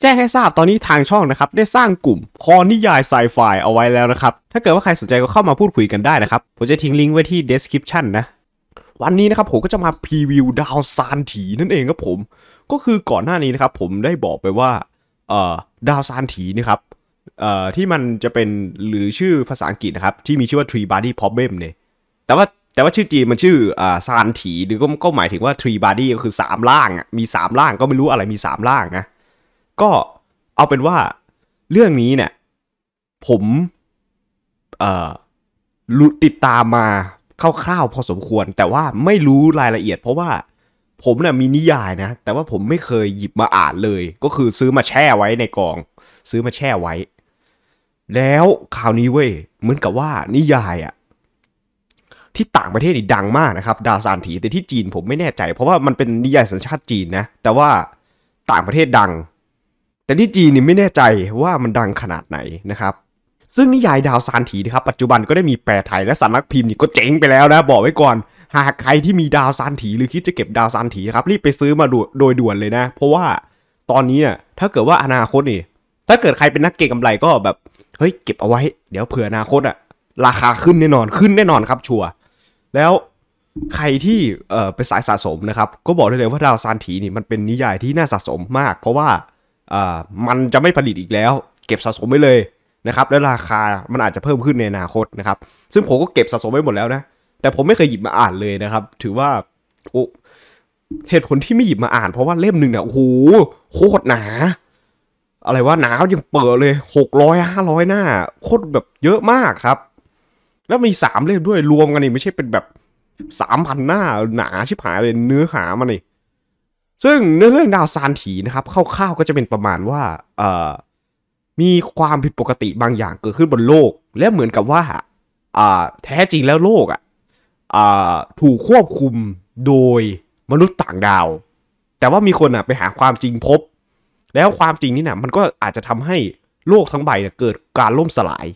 แจ้งให้ทราบตอนนี้ทางช่องนะครับ ได้สร้างกลุ่มคอนิยายไซไฟเอาไว้แล้วนะครับ ถ้าเกิดว่าใครสนใจก็เข้ามาพูดคุยกันได้นะครับ ผมจะทิ้งลิงก์ไว้ที่ description นะ วันนี้นะครับผมก็จะมาพรีวิวดาวซานถีนั่นเองครับผมก็คือก่อนหน้านี้นะครับผมได้บอกไปว่าเอ่อดาวซานถีนะครับเอ่อที่มันจะเป็นหรือชื่อภาษาอังกฤษนะครับที่มีชื่อว่า tree body problem เนี่ยแต่ว่าแต่ว่าชื่อจีนมันชื่ออซานถีหรือก็หมายถึงว่า tree body ก็คือ 3 ล่างมี 3 ล่างก็ไม่รู้อะไรมี 3ล่างนะก็เอาเป็นว่าเรื่องนี้เนี่ยผมติดตามมาคร่าวๆพอสมควร แต่ว่าไม่รู้รายละเอียด เพราะว่าผมเนี่ยมีนิยายนะ แต่ว่าผมไม่เคยหยิบมาอ่านเลย ก็คือซื้อมาแช่ไว้ในกอง ซื้อมาแช่ไว้ แล้วคราวนี้เว้ยเหมือนกับว่านิยายอะที่ต่างประเทศนี่ดังมากนะครับ ดาซานถีแต่ที่จีนผมไม่แน่ใจ เพราะว่ามันเป็นนิยายสัญชาติจีนนะแต่ว่าต่างประเทศดังแต่ที่จีนนี่ไม่แน่ใจว่ามันดังขนาดไหนนะครับ ซึ่งนิยายดาวซานถีนะครับ ปัจจุบันก็ได้มีแปลไทยและสำนักพิมพ์นี่ก็เจ๋งไปแล้วนะบอกไว้ก่อนหากใครที่มีดาวซานถีหรือคิดจะเก็บดาวซานถีครับรีบไปซื้อมาโดยด่วนเลยนะ เพราะว่าตอนนี้เนี่ยถ้าเกิดว่าอนาคตนี่ ถ้าเกิดใครเป็นนักเก็งกาไรก็แบบเฮ้ยเก็บเอาไว้ เดี๋ยวเผื่ออนาคตอะราคาขึ้นแน่นอนขึ้นแน่นอนครับชัวร์แล้วใครที่เอ่อไปสายสะสมนะครับ ก็บอกได้เลยว่าดาวซานถีนี่มันเป็นนิยายที่น่าสะสมมาก เพราะว่ามันจะไม่ผลิตอีกแล้วเก็บสะสมไว้เลยนะครับ แล้วราคามันอาจจะเพิ่มขึ้นในอนาคตนะครับ ซึ่งผมก็เก็บสะสมไว้หมดแล้วนะ แต่ผมไม่เคยหยิบมาอ่านเลยนะครับ ถือว่าโอ้เหตุผลที่ไม่หยิบมาอ่านเพราะว่าเล่มหนึ่งเนี่ยโอ้โห โคตรหนา อะไรว่าหนาวยังเปิดเลยหกร้อยห้าร้อยหน้าโคตรแบบเยอะมากครับ แล้วมีสามเล่มด้วยรวมกันนี่ไม่ใช่เป็นแบบสามพันหน้าหนาชิบหายเลยเนื้อหามันนี่ซึ่งเนื้อเรื่องดาวซานถี นะครับคร่าวๆก็จะเป็นประมาณว่าเอ่อ มีความผิดปกติบางอย่างเกิดขึ้นบนโลก และเหมือนกับว่า อ่า แท้จริงแล้วโลกอ่ะ อ่าถูกควบคุมโดยมนุษย์ต่างดาว แต่ว่ามีคนอ่ะ ไปหาความจริงพบ แล้วความจริงนี่นะมันก็อาจจะทำให้โลกทั้งใบเนี่ยเกิดการล่มสลาย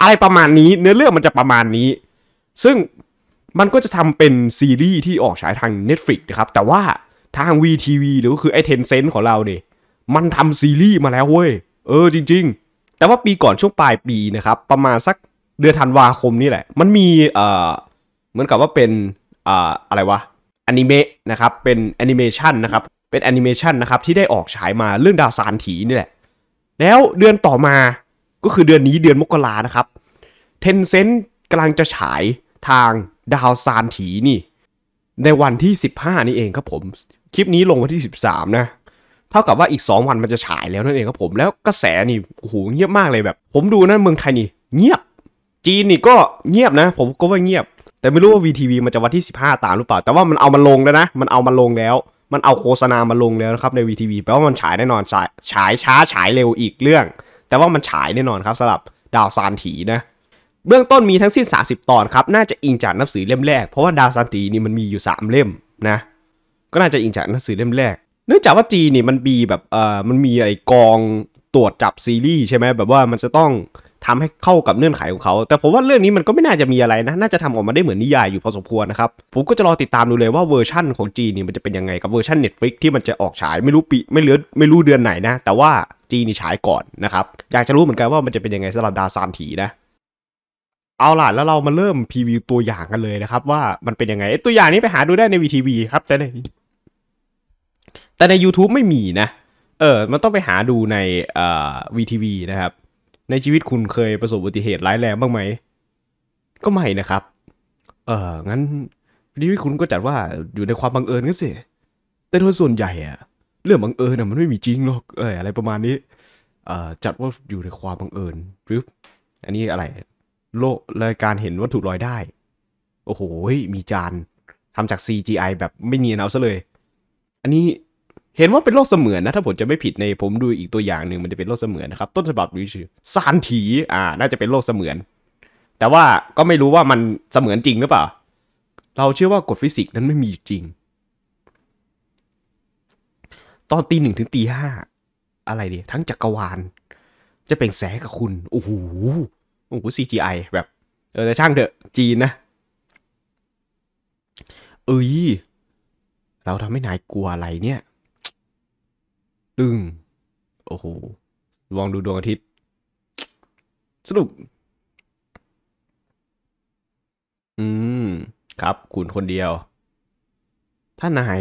อะไรประมาณนี้ เนื้อเรื่องมันจะประมาณนี้ ซึ่งมันก็จะทำเป็นซีรีส์ที่ออกฉายทาง Netflix นะครับ แต่ว่าทาง VTV หรือก็คือ ไอเทนเซนต์ของเราเนี่ยมันทำซีรีส์มาแล้วเว้ย เออจริง ๆ แต่ว่าปีก่อนช่วงปลายปีนะครับ ประมาณสักเดือนธันวาคมนี่แหละ มันมี เอ่อ เหมือนกับว่าเป็นอ่าอะไรวะอนิเมะนะครับ เป็นแอนิเมชันนะครับ เป็นแอนิเมชันนะครับ ที่ได้ออกฉายมาเรื่องดาวสารถีนี่แหละ แล้วเดือนต่อมา ก็คือเดือนนี้เดือนมกรานะครับเทนเซนต์กำลังจะฉายทางดาวซานถีนี่ ในวันที่ 15 นี่เองครับผมคลิปนี้ลงวันที่ 13 นะเท่ากับว่าอีก2วันมันจะฉายแล้วนั่นเองครับผมแล้วกระแสนี่โหเงียบมากเลยแบบ ผมดูนะเมืองไทยนี่เงียบจีนนี่ก็เงียบนะ ผมก็ว่าเงียบ แต่ไม่รู้ว่า VTV มันจะวันที่15ตามหรือเปล่าแต่ว่ามันเอามันลงแล้วนะ มันเอามันลงแล้ว มันเอาโฆษณามาลงแล้วนะครับใน VTV แปลว่ามันฉายแน่นอนฉายฉายช้าฉายเร็วอีกเรื่อง แต่ว่ามันฉายแน่นอนครับสำหรับดาวซานถีนะ เบื้องต้นมีทั้งสิ้น 30 ตอนครับน่าจะอิงจากหนังสือเล่มแรกเพราะว่าดาวซานถีนี่มันมีอยู่3เล่มนะก็น่าจะอิงจากหนังสือเล่มแรก เนื่องจากว่าจีนนี่มันมีแบบเออมันมีไอ้กองตรวจจับซีรีส์ใช่ไหมแบบว่ามันจะต้องทำให้เข้ากับเงื่อนไขของเขา แต่ผมว่าเรื่องนี้มันก็ไม่น่าจะมีอะไรนะน่าจะทำออกมาได้เหมือนนิยายอยู่พอสมควรนะครับ ผมก็จะรอติดตามดูเลยว่าเวอร์ชั่นของจีนนี่มันจะเป็นยังไงกับเวอร์ชัน Netflix ที่มันจะออกฉายไม่รู้ปีไม่เลือไม่รู้เดือนไหนนะ แต่ว่าจีนนี่ฉายก่อนนะครับอยากจะรู้เหมือนกันว่ามันจะเป็นยังไงสำหรับดาซานถีนะเอาล่ะแล้วเรามาเริ่มพรีวิวตัวอย่างกันเลยนะครับว่ามันเป็นยังไงตัวอย่างนี้ไปหาดูได้ในวีทีวีครับแต่แต่ใน YouTube ไม่มีนะ เออ มันต้องไปหาดูในเอ่อ VTV นะครับ ในชีวิตคุณเคยประสบอุบัติเหตุร้ายแรงบ้างไหม ก็ไม่นะครับ เอองั้นชีวิตคุณก็จัดว่าอยู่ในความบังเอิญกันสิ แต่โดยส่วนใหญ่อะเรื่องบังเอิญอะมันไม่มีจริงหรอก เอออะไรประมาณนี้ เอ่อจัดว่าอยู่ในความบังเอิญหรือ อันนี้อะไร โลกรายการเห็นวัตถุลอยได้ โอ้โห มีจานทำจาก CGI แบบไม่เนียนเอาซะเลย อันนี้เห็นว่าเป็นโลกเสมือนนะถ้าผมจะไม่ผิดในผมดูอีกตัวอย่างหนึ่งมันจะเป็นโลกเสมือนนะครับ ต้นฉบับนี้ชื่อซานถี อ่า น่าจะเป็นโลกเสมือน แต่ว่าก็ไม่รู้ว่ามันเสมือนจริงหรือเปล่า เราเชื่อว่ากฎฟิสิกส์นั้นไม่มีจริง ตอนตีหนึ่งถึงตีห้าอะไรดีทั้งจักรวาลจะเป็นแสกับคุณโอ้โหโอ้โห CGI แบบเออแต่ช่างเถอะจีนนะเอ้ยเราทำให้นายกลัวอะไรเนี่ยตึง โอ้โหลองดูดวงอาทิตย์ สนุก อืม ครับคุณคนเดียว ถ้านาย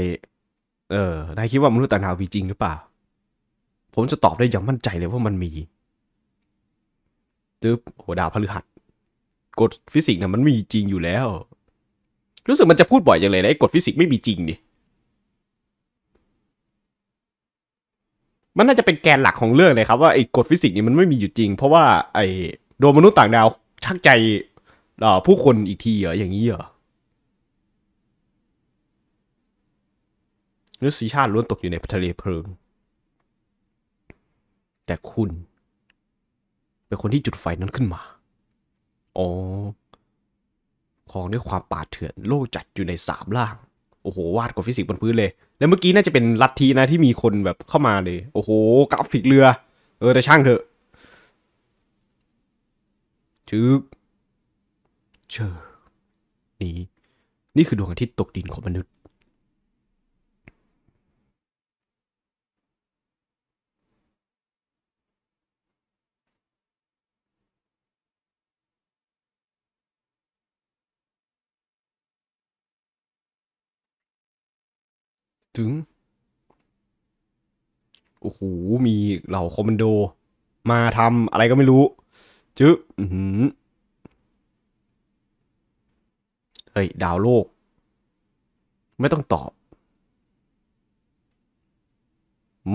เออ นายคิดว่ามนุษย์ต่างดาวมีจริงหรือเปล่า ผมจะตอบได้อย่างมั่นใจเลยว่ามันมีตึ๊บโหดาวพฤหัสกฎฟิสิกส์นะมันมีจริงอยู่แล้ว รู้สึกมันจะพูดบ่อยอย่างไรนะกฎฟิสิกส์ไม่มีจริง่ยมันน่าจะเป็นแกนหลักของเรื่องเลยครับว่าไอ้กฎฟิสิกส์นี่มันไม่มีอยู่จริง เพราะว่า ไอ้โดงมนุษย์ต่างดาวชักใจผู้คนอีกทีเหรออย่างนี้เหรอมนุสีชาติล้วนตกอยู่ในทะเลเพลิงแต่คุณ เป็นคนที่จุดไฟนั้นขึ้นมา อ๋อของด้วยความป่าเถื่อนโลกจัดอยู่ในสามล่าง โอ้โห วาดกับฟิสิกส์บนพื้นเลยแล้วเมื่อกี้น่าจะเป็นลัทธินะ ที่มีคนแบบเข้ามาเลย โอ้โหกราฟิกเรือ เออแต่ช่างเถอะชื่อเชอนี่ นี่คือดวงอาทิตย์ตกดินของมนุษย์ถึงโอ้โห มีเหล่าคอมมานโด มาทำอะไรก็ไม่รู้จึ๊บเฮ้ย ดาวโลก ไม่ต้องตอบ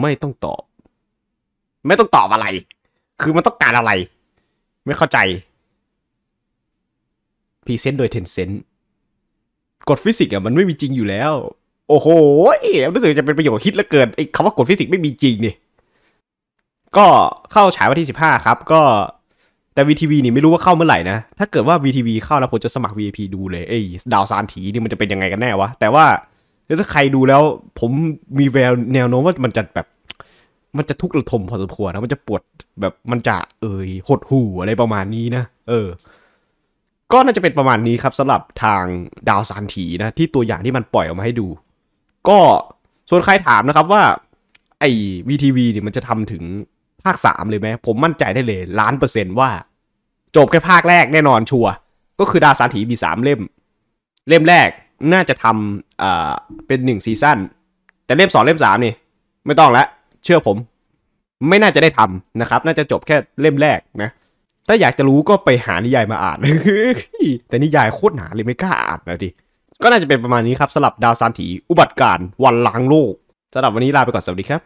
ไม่ต้องตอบ ไม่ต้องตอบอะไร คือมันต้องการอะไร ไม่เข้าใจพรีเซนต์โดยเทนเซนต์กฎฟิสิกส์อ่ะมันไม่มีจริงอยู่แล้วโอ้โหรู้สึกจะเป็นประโยชน์ฮิตละเกินไอ้คำว่ากฎฟิสิกส์ไม่มีจริงนี่ก็เข้าฉายวันที่ 15 ครับ ก็แต่ VTV นี่ไม่รู้ว่าเข้าเมื่อไหร่นะ ถ้าเกิดว่า VTV เข้าแล้วผมจะสมัคร VIP ดูเลยไอ้ดาวซานถีนี่มันจะเป็นยังไงกันแน่วะ แต่ว่า ถ้าใครดูแล้ว ผมมีแววแนวโน้มว่ามันจะแบบ มันจะทุกข์ระทมพอสมควรนะ มันจะปวดแบบมันจะเอ่ยหดหู่อะไรประมาณนี้นะ เออ ก็น่าจะเป็นประมาณนี้ครับสำหรับทางดาวซานถีนะ ที่ตัวอย่างที่มันปล่อยออกมาให้ดูก็ส่วนใครถามนะครับว่า ไอ้ VTV เนี่ยมันจะทำถึงภาค 3 เลยไหมผมมั่นใจได้เลยล้านเปอร์เซ็นต์ว่าจบแค่ภาคแรกแน่นอนชัวก็คือดาสาถีมี3เล่ม เล่มแรกน่าจะทำอ่าเป็น1ซีซั่นแต่เล่ม 2 เล่ม3นี่ไม่ต้องละเชื่อผม ไม่น่าจะได้ทำนะครับ น่าจะจบแค่เล่มแรกนะถ้าอยากจะรู้ก็ไปหานิยายมาอ่านแต่นิยายโคตรหนาเลยไม่กล้าอ่านนะดิก็น่าจะเป็นประมาณนี้ครับสำหรับดาวซานถีอุบัติการ วันล้างโลกสำหรับวันนี้ลาไปก่อนสวัสดีครับ